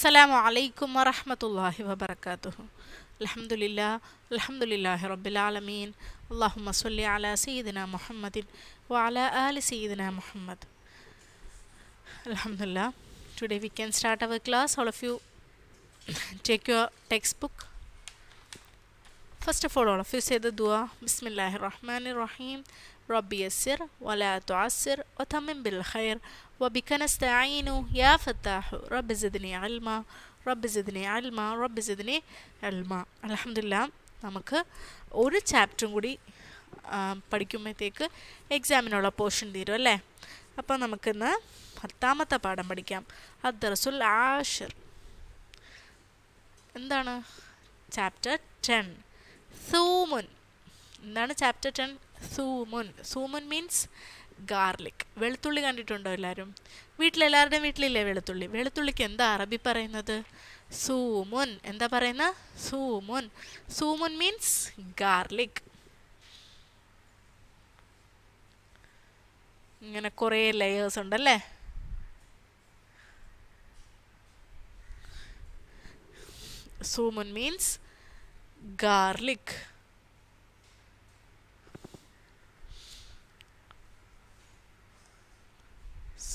അസ്സലാമു അലൈക്കും വറഹമത്തല്ലാഹി വബർക്കാത്തുഹു അലഹമുല്ല അലഹമുല്ലാഹി റബ്ബിലാലമീൻ അള്ളാഹുമ സല്ലി അല സീദിന മുഹമ്മദിൻ വഅല ആലി സീദിന മുഹമ്മദ് അലഹമുല്ല today we can start our class all of you take your text book first of all all of you say the ദുവാ ബിസ്മില്ലാഹി റഹ്മാൻ റഹീം رب يسر ولا تعسر وتمم بالخير وبك نستعين يا فتاح رب زدني علما റബ്ബ് علما അൽമ റബ്ബ് علما അൽമ لله നമുക്ക് ഒരു ചാപ്റ്ററും കൂടി പഠിക്കുമ്പോഴത്തേക്ക് എക്സാമിനുള്ള പോർഷൻ തീരും അല്ലേ അപ്പോൾ നമുക്കിന്ന് പത്താമത്തെ പാഠം പഠിക്കാം അദ്റസുൽ ആഷിർ എന്താണ് ചാപ്റ്റർ ടെൻ സൂമുൻ എന്താണ് ചാപ്റ്റർ ടെൻ സൂമൻ സൂമൻ മീൻസ് ഗാർലിക് വെളുത്തുള്ളി കണ്ടിട്ടുണ്ടോ എല്ലാവരും വീട്ടിൽ എല്ലാവരുടെയും വീട്ടിലില്ലേ വെളുത്തുള്ളി വെളുത്തുള്ളിക്ക് എന്താ അറബി പറയുന്നത് സൂമുൻ എന്താ പറയുന്ന സൂമുൻ സൂമുൻ മീൻസ് ഗാർലിക് ഇങ്ങനെ കുറേ ലെയേഴ്സ് ഉണ്ടല്ലേ സൂമുൻ മീൻസ് ഗാർലിക്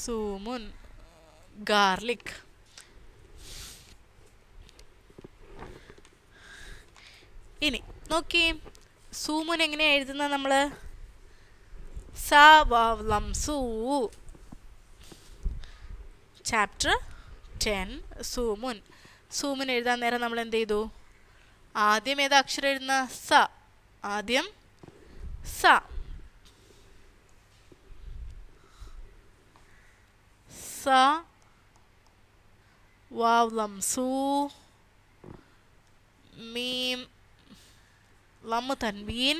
സൂമുൻ ഗാർലിക് ഇനി നോക്കി സൂമുൻ എങ്ങനെയാണ് എഴുതുന്നത് നമ്മൾ സാവം സൂ ചാപ്റ്റർ ടെൻ സൂമുൻ സൂമുൻ എഴുതാൻ നേരം നമ്മൾ എന്ത് ചെയ്തു ആദ്യം ഏതാ അക്ഷരം എഴുതുന്ന സ ആദ്യം സ لمسة واو لمسو ميم لم തൻവീൻ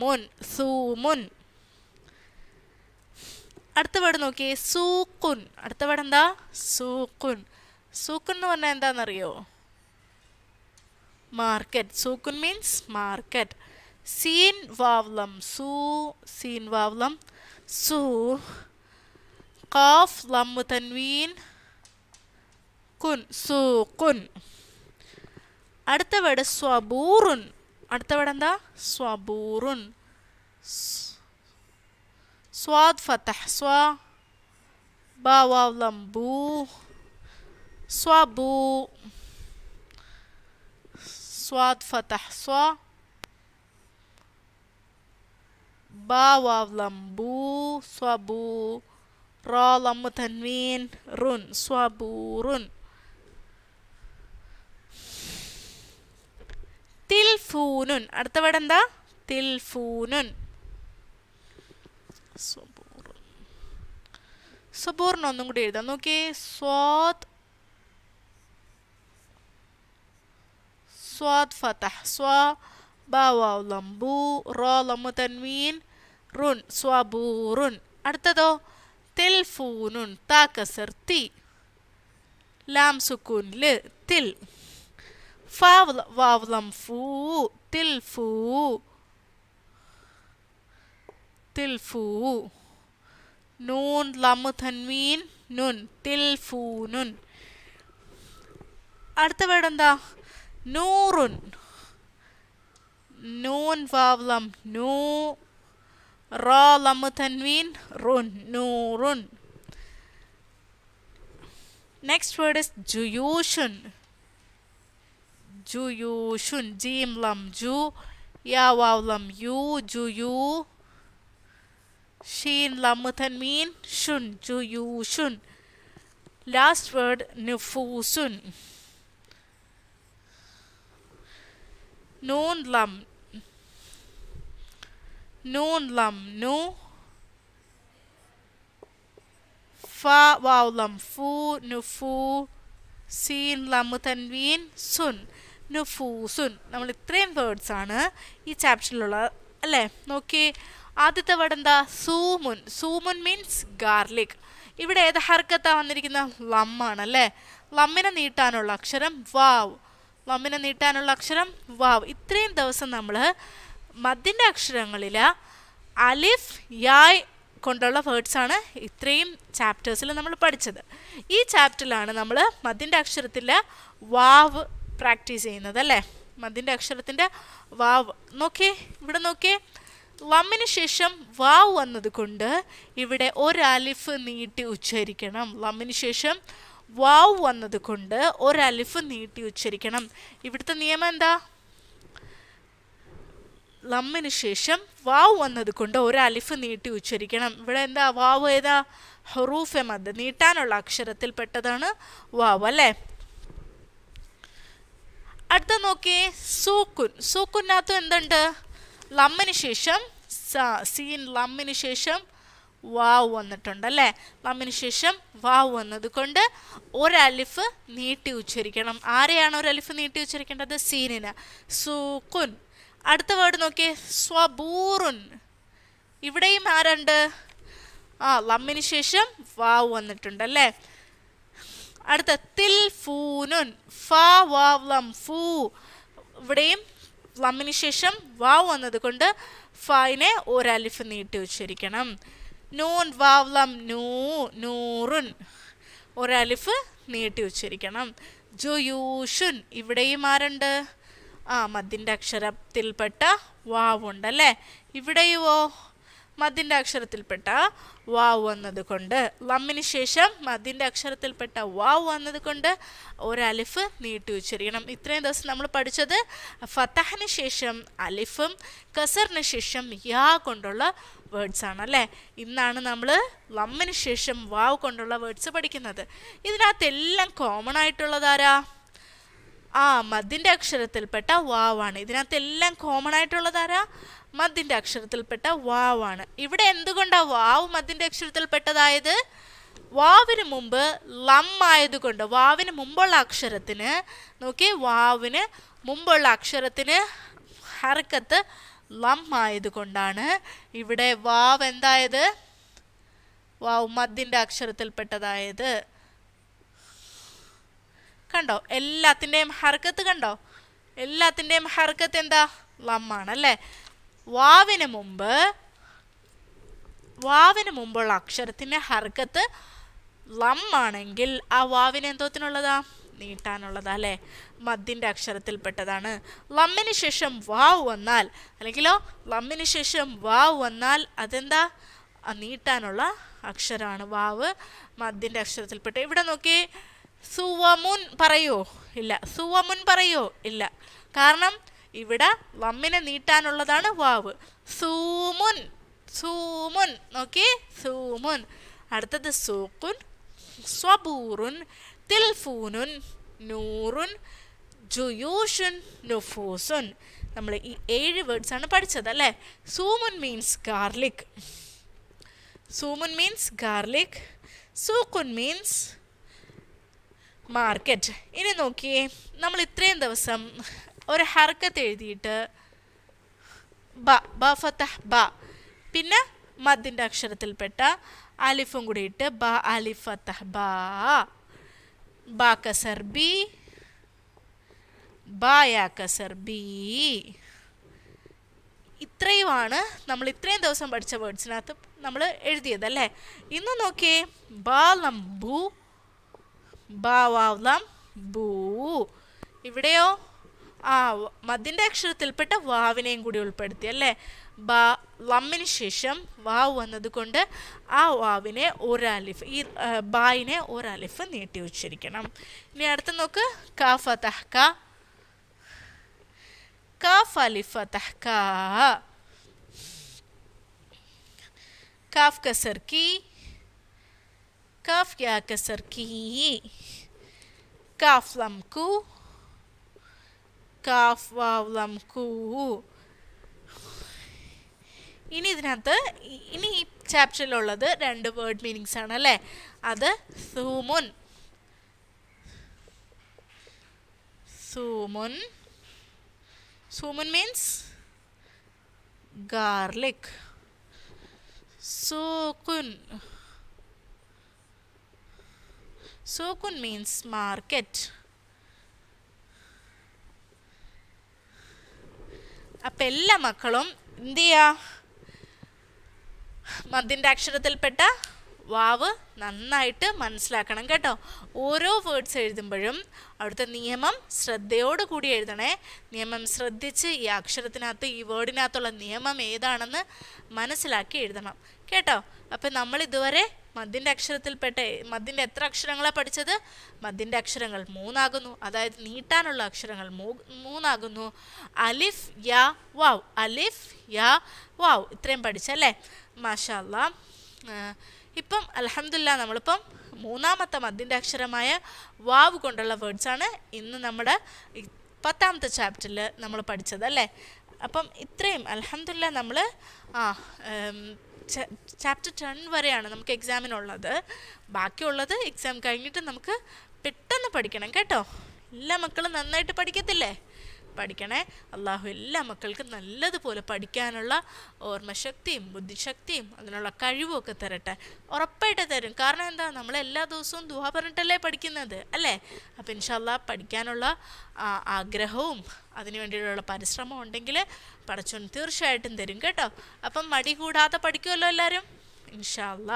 മുൻ സൂമുൻ അടുത്ത വേർഡ് നോക്കിയേ സൂക്കുൻ അടുത്ത വേർഡ് എന്താ സൂക്കുൻ സൂക്കുൻ എന്ന് പറഞ്ഞാൽ എന്താണെന്നറിയോ മാർക്കറ്റ് സൂക്കുൻ മീൻസ് മാർക്കറ്റ് സീൻ വാവ്ലം സൂ സീൻ വാവ്ലം സൂ काफ लम तन्वीन കുൻ സൂക്കുൻ അടുത്ത വേർഡ് സ്വബൂറുൻ അടുത്ത വേർഡ് എന്താ സ്വബൂറുൻ സ്വാദ് ഫതഹ് സ്വ ബൂ സ്വബൂ സ്വാദ് ഫതഹ് സ്വ ബാവലംബൂ സ്വബൂ را ضم تنوين رن صبور തിൽഫൂനുൻ അടുത്ത വേർഡ് എന്താ തിൽഫൂനുൻ സുബൂറിന് ഒന്നും കൂടി എഴുതാം നോക്കിയേ സ്വാദ് സ്വാദ് ഫതഹ് സ്വാ ബാവാവ് ലംബു റോ ലമ്മു തൻവീൻ റുൻ സ്വാബൂറുൻ അടുത്തതോ تلفون تا كسرتي لام سكون ل تل فاو واو لم فو تلفو تلفو نون لام تنوين نون تلفون அடுத்த வேடம் എന്താ നൂറുൻ നൂൻ വാവ്ലം നൂ Ra را لم run رون run. next word is juyushun juyushun jim lam ju ya waw lam yu juyu shin lam tanween shun juyushun last word nufusun noon lam നൂൻ ലം നു ഫ വാവ് ലം ഫു നുഫു സീൻ ലം തൻവീൻ സുൻ നുഫൂസുൻ നമ്മൾ ഇത്രയും വേർഡ്സ് ആണ് ഈ ചാപ്റ്ററിലുള്ള അല്ലേ നോക്കി ആദ്യത്തെ വേർഡ് എന്താ സൂമുൻ സൂമുൻ മീൻസ് ഗാർലിക് ഇവിടെ ഏത് ഹർക്കത്താണ് വന്നിരിക്കുന്ന ലമ്മാണ് അല്ലേ ലമ്മിനെ നീട്ടാനുള്ള അക്ഷരം വാവ് ലമ്മിനെ നീട്ടാനുള്ള അക്ഷരം വാവ് ഇത്രയും ദിവസം നമ്മൾ മദ്യൻ്റെ അക്ഷരങ്ങളിൽ അലിഫ് യായ് കൊണ്ടുള്ള വേർഡ്സാണ് ഇത്രയും ചാപ്റ്റേഴ്സിൽ നമ്മൾ പഠിച്ചത് ഈ ചാപ്റ്ററിലാണ് നമ്മൾ മദ്യൻ്റെ അക്ഷരത്തിൽ വാവ് പ്രാക്ടീസ് ചെയ്യുന്നത് അല്ലേ മദ്യൻ്റെ അക്ഷരത്തിൻ്റെ വാവ് നോക്കേ ഇവിടെ നോക്കിയേ വമ്മിന് ശേഷം വാവ് വന്നതുകൊണ്ട് ഇവിടെ ഒരു അലിഫ് നീട്ടി ഉച്ചരിക്കണം വമ്മിന് ശേഷം വാവ് വന്നതുകൊണ്ട് ഒരു അലിഫ് നീട്ടി ഉച്ചരിക്കണം ഇവിടുത്തെ നിയമം എന്താ ലമ്മിന് ശേഷം വാവ് വന്നതുകൊണ്ട് ഒരു അലിഫ് നീട്ടി ഉച്ചരിക്കണം ഇവിടെ എന്താ വാവ് ഏതാ ഹറൂഫ് മദ് നീട്ടാനുള്ള അക്ഷരത്തിൽ പെട്ടതാണ് വാവ് അല്ലേ അടുത്ത നോക്കിയേ സൂക്കുൻ സൂക്കുനകത്ത് എന്തുണ്ട് ലമ്മിന് ശേഷം സീൻ ലമ്മിന് ശേഷം വാവ് വന്നിട്ടുണ്ട് അല്ലേ ലമ്മിന് ശേഷം വാവ് വന്നതുകൊണ്ട് ഒരലിഫ് നീട്ടി ഉച്ചരിക്കണം ആരെയാണ് ഒരലിഫ് നീട്ടി ഉച്ചരിക്കേണ്ടത് സീനിന് സൂക്കുൻ അടുത്ത വേർഡ് നോക്കിയേ സ്വബൂറുൻ ഇവിടെയും ആരുണ്ട് ആ ലമ്മിന് ശേഷം വാവ് വന്നിട്ടുണ്ട് അല്ലേ അടുത്ത തിൽ ഫൂനുൻ ഫ വാവ് ലം ഫൂ ഇവിടെയും ലമ്മിന് ശേഷം വാവ് വന്നതുകൊണ്ട് ഫൈനെ ഒരലിഫ് നീട്ടി വെച്ചിരിക്കണം നൂൻ വാവ് ലം നൂ നൂറുൻ ഒരലിഫ് നീട്ടി വെച്ചിരിക്കണം ജുയൂഷുൻ ഇവിടെയും ആരുണ്ട് ആ മദ്ദിൻ്റെ അക്ഷരത്തിൽപ്പെട്ട വാവുണ്ടല്ലേ ഇവിടെയോ മദ്ദിൻ്റെ അക്ഷരത്തിൽപ്പെട്ട വാവ് കൊണ്ട് ലമ്മിന് ശേഷം മദ്ദിൻ്റെ അക്ഷരത്തിൽപ്പെട്ട വാവ് കൊണ്ട് ഒരലിഫ് നീട്ടി ഉച്ചരിക്കണം ഇത്രയും ദിവസം നമ്മൾ പഠിച്ചത് ഫത്തഹിന് ശേഷം അലിഫും കസറിന് ശേഷം യാ കൊണ്ടുള്ള വേർഡ്സ് ആണ് അല്ലേ ഇന്നാണ് നമ്മൾ ലമ്മിന് ശേഷം വാവ് കൊണ്ടുള്ള വേർഡ്സ് പഠിക്കുന്നത് ഇതിനകത്തെല്ലാം കോമൺ ആയിട്ടുള്ളതാരാ ആ മദ്ദിൻ്റെ അക്ഷരത്തിൽപ്പെട്ട വാവാണ് ഇതിനകത്ത് എല്ലാം കോമൺ ആയിട്ടുള്ളത് ആരാ മദ്ദിൻ്റെ അക്ഷരത്തിൽപ്പെട്ട വാവാണ് ഇവിടെ എന്തുകൊണ്ടാണ് വാവ് മദ്ദിൻ്റെ അക്ഷരത്തിൽപ്പെട്ടതായത് വാവിന് മുമ്പ് ലം ആയതുകൊണ്ട് വാവിന് മുമ്പുള്ള അക്ഷരത്തിന് നോക്കി വാവിന് മുമ്പുള്ള അക്ഷരത്തിന് ഹർക്കത്ത് ലം ആയതുകൊണ്ടാണ് ഇവിടെ വാവ് എന്തായത് വാവ് മദ്ദിൻ്റെ അക്ഷരത്തിൽപ്പെട്ടതായത് കണ്ടോ എല്ലാത്തിൻ്റെയും ഹർക്കത്ത് കണ്ടോ എല്ലാത്തിൻ്റെയും ഹർക്കത്ത് എന്താ ലമ്മാണ് അല്ലേ വാവിന് മുമ്പ് വാവിന് മുമ്പുള്ള അക്ഷരത്തിൻ്റെ ഹർക്കത്ത് ലമ്മാണെങ്കിൽ ആ വാവിന് എന്തോത്തിനുള്ളതാ നീട്ടാനുള്ളതാ അല്ലേ മദ്ദിൻ്റെ അക്ഷരത്തിൽപ്പെട്ടതാണ് ലമ്മിന് ശേഷം വാവ് വന്നാൽ അല്ലെങ്കിലോ ലമ്മിന് ശേഷം വാവ് വന്നാൽ അതെന്താ നീട്ടാനുള്ള അക്ഷരമാണ് വാവ് മദ്ദിൻ്റെ അക്ഷരത്തിൽപ്പെട്ട ഇവിടെ നോക്കിയേ സുവമുൻ പറയോ ഇല്ല സുവമുൻ പറയോ ഇല്ല കാരണം ഇവിടെ വമ്മിനെ നീട്ടാനുള്ളതാണ് വാവ് സൂമുൻ സൂമുൻ നോക്കി സൂമുൻ അടുത്തത് സൂക്കുൻ സ്വബൂറുൻ തിൽഫൂനുൻ നൂറുൻ ജുയൂഷുൻ നുഫൂസുൻ നമ്മൾ ഈ ഏഴ് വേർഡ്സ് ആണ് പഠിച്ചത് അല്ലേ സൂമുൻ മീൻസ് ഗാർലിക് സൂമുൻ മീൻസ് ഗാർലിക് സൂക്കുൻ മീൻസ് മാർക്കറ്റ് ഇനി നോക്കിയേ നമ്മൾ ഇത്രയും ദിവസം ഒരു ഹർക്കത്ത് എഴുതിയിട്ട് ബ ബ ഫത്ത ബ പിന്നെ മദ്ദിൻ്റെ അക്ഷരത്തിൽപ്പെട്ട അലിഫും കൂടി ഇട്ട് ബ അലിഫ് ഫത്തഹ് ബ ബ കസർ ബി യാ കസർ ബി ഇത്രയുമാണ് നമ്മൾ ഇത്രയും ദിവസം പഠിച്ച വേർഡ്സിനകത്ത് നമ്മൾ എഴുതിയത് അല്ലേ ഇന്ന് നോക്കിയേ ബാ ലംബു ഭാവാവ്ലാം ഭൂ ഇവിടെയോ ആ മതിൻ്റെ അക്ഷരത്തിൽപ്പെട്ട വാവിനെയും കൂടി ഉൾപ്പെടുത്തി അല്ലേ ബ ലമ്മിന് ശേഷം വാവ് വന്നതുകൊണ്ട് ആ വാവിനെ ഒരാലിഫ് ഈ ബായിനെ ഒരാലിഫ് നീട്ടി ഉച്ചരിക്കണം ഇനി അടുത്ത് നോക്ക് കാഫ തഹ്ക കാഫ് അലിഫ തഹ്ക കാഫ് കസർക്കി काफ या कसर की काफ लम कु കാഫ് വാവ് ലം കൂ ഇനി ഇതിനകത്ത് ഇനി ഈ ചാപ്റ്ററിലുള്ളത് രണ്ട് വേർഡ് മീനിങ്സ് ആണ് അല്ലേ അത് സൂമുൻ സൂമുൻ സൂമുൻ മീൻസ് ഗാർലിക് സൂക്കുൻ Sukun മീൻസ് മാർക്കറ്റ് അപ്പം എല്ലാ മക്കളും എന്ത് ചെയ്യാ മതിൻ്റെ അക്ഷരത്തിൽപ്പെട്ട വാവ് നന്നായിട്ട് മനസ്സിലാക്കണം കേട്ടോ ഓരോ വേർഡ്സ് എഴുതുമ്പോഴും അവിടുത്തെ നിയമം ശ്രദ്ധയോടുകൂടി എഴുതണേ നിയമം ശ്രദ്ധിച്ച് ഈ അക്ഷരത്തിനകത്ത് ഈ വേർഡിനകത്തുള്ള നിയമം ഏതാണെന്ന് മനസ്സിലാക്കി എഴുതണം കേട്ടോ അപ്പം നമ്മൾ ഇതുവരെ അക്ഷരത്തിൽ അക്ഷരത്തിൽപ്പെട്ട മദ്യൻ്റെ എത്ര അക്ഷരങ്ങളാണ് പഠിച്ചത് മദ്യൻ്റെ അക്ഷരങ്ങൾ മൂന്നാകുന്നു അതായത് നീട്ടാനുള്ള അക്ഷരങ്ങൾ മൂന്നാകുന്നു അലിഫ് യാ വാവ് അലിഫ് യാ വാവ് ഇത്രയും പഠിച്ചല്ലേ മാഷല്ല ഇപ്പം അലഹമില്ല നമ്മളിപ്പം മൂന്നാമത്തെ മദ്യൻ്റെ അക്ഷരമായ വാവ് കൊണ്ടുള്ള വേർഡ്സാണ് ഇന്ന് നമ്മുടെ പത്താമത്തെ ചാപ്റ്ററിൽ നമ്മൾ പഠിച്ചത് അല്ലേ അപ്പം ഇത്രയും അലഹമില്ല നമ്മൾ ആ ചാപ്റ്റർ ടെൻ വരെയാണ് നമുക്ക് എക്സാമിനുള്ളത് ബാക്കിയുള്ളത് എക്സാം കഴിഞ്ഞിട്ട് നമുക്ക് പെട്ടെന്ന് പഠിക്കണം കേട്ടോ എല്ലാ മക്കളും നന്നായിട്ട് പഠിക്കത്തില്ലേ പഠിക്കണേ അള്ളാഹു എല്ലാ മക്കൾക്കും നല്ലതുപോലെ പഠിക്കാനുള്ള ഓർമ്മശക്തിയും ബുദ്ധിശക്തിയും അതിനുള്ള കഴിവും ഒക്കെ തരട്ടെ ഉറപ്പായിട്ട് തരും കാരണം എന്താ നമ്മൾ എല്ലാ ദിവസവും ദുഹ പറഞ്ഞിട്ടല്ലേ പഠിക്കുന്നത് അല്ലേ അപ്പം ഇൻഷല്ല പഠിക്കാനുള്ള ആഗ്രഹവും അതിനു വേണ്ടിയിട്ടുള്ള പരിശ്രമം ഉണ്ടെങ്കിൽ പടച്ചോൻ തീർച്ചയായിട്ടും തരും കേട്ടോ അപ്പം മടി കൂടാതെ പഠിക്കുമല്ലോ എല്ലാവരും ഇൻഷാല്ല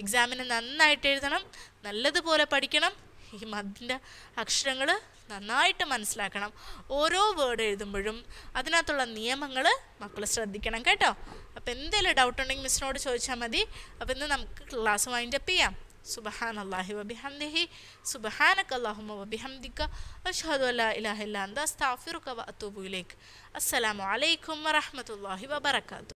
എക്സാമിന് നന്നായിട്ട് എഴുതണം നല്ലതുപോലെ പഠിക്കണം ഈ മതിൻ്റെ അക്ഷരങ്ങൾ നന്നായിട്ട് മനസ്സിലാക്കണം ഓരോ വേർഡ് എഴുതുമ്പോഴും അതിനകത്തുള്ള നിയമങ്ങൾ മക്കൾ ശ്രദ്ധിക്കണം കേട്ടോ അപ്പോൾ എന്തെങ്കിലും ഡൗട്ട് ഉണ്ടെങ്കിൽ മിസ്സിനോട് ചോദിച്ചാൽ മതി അപ്പോൾ ഇന്ന് നമുക്ക് ക്ലാസ് വൈൻഡ് അപ്പ് ചെയ്യാം സുബഹാൻ അള്ളാഹി വബിഹംദിഹി സുബഹാനക്ക് അള്ളാഹുമ വബിഹംദിക്ക അഷ്ഹദു അല്ലാ ഇലാഹില്ലാ അന്ത അസ്താഫിറുക്ക വഅത്തൂബു ഇലൈക് അസ്സലാമു അലൈക്കും വറഹ്മത്തുള്ളാഹി വബറകാതുഹു